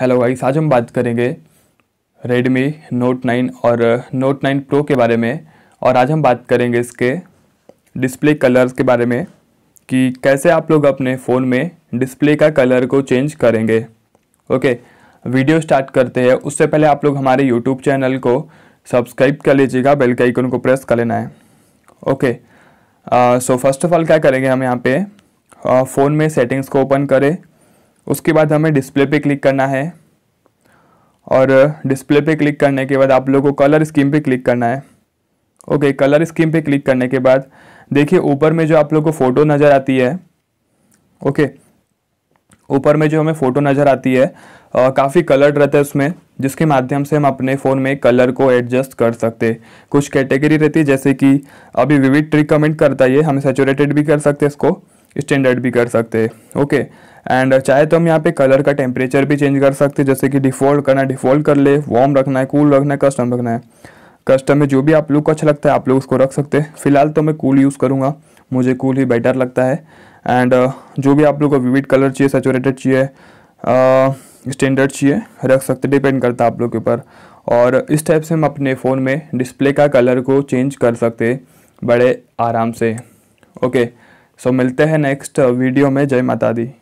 hello guys आज हम बात करेंगे रेडमी नोट 9 और नोट 9 प्रो के बारे में और आज हम बात करेंगे इसके डिस्प्ले कलर्स के बारे में कि कैसे आप लोग अपने फ़ोन में डिस्प्ले का कलर को चेंज करेंगे ओके वीडियो स्टार्ट करते हैं उससे पहले आप लोग हमारे यूट्यूब चैनल को सब्सक्राइब कर लीजिएगा बेल के आइकन को प्रेस कर लेना है okay so first of all क्या करेंगे हम यहाँ पे फ़ोन uh, में सेटिंग्स को ओपन करें उसके बाद हमें डिस्प्ले पे क्लिक करना है और डिस्प्ले पे क्लिक करने के बाद आप लोगों को कलर स्कीम पे क्लिक करना है ओके कलर स्कीम पे क्लिक करने के बाद देखिए ऊपर में जो आप लोग को फ़ोटो नज़र आती है ओके ऊपर में जो हमें फ़ोटो नज़र आती है काफ़ी कलर्ड रहता है उसमें जिसके माध्यम से हम अपने फ़ोन में कलर को एडजस्ट कर सकते हैं कुछ कैटेगरी रहती है जैसे कि अभी विविड कमेंट करता है हम सेचुरेटेड भी कर सकते हैं इसको स्टैंडर्ड भी कर सकते हैं ओके एंड uh, चाहे तो हम यहाँ पे कलर का टेम्परेचर भी चेंज कर सकते हैं जैसे कि डिफ़ॉल्ट करना है डिफ़ॉल्ट कर ले वार्म रखना है कूल रखना है कस्टम रखना है कस्टम में जो भी आप लोग को अच्छा लगता है आप लोग उसको रख सकते हैं फिलहाल तो मैं कूल यूज़ करूँगा मुझे कूल ही बेटर लगता है एंड uh, जो भी आप लोग को विविड कलर चाहिए सेचुरेटेड चाहिए स्टैंडर्ड uh, चाहिए रख सकते डिपेंड करता है आप लोग के ऊपर और इस टाइप से हम अपने फ़ोन में डिस्प्ले का कलर को चेंज कर सकते बड़े आराम से ओके okay, सो so मिलते हैं नेक्स्ट वीडियो uh, में जय माता दी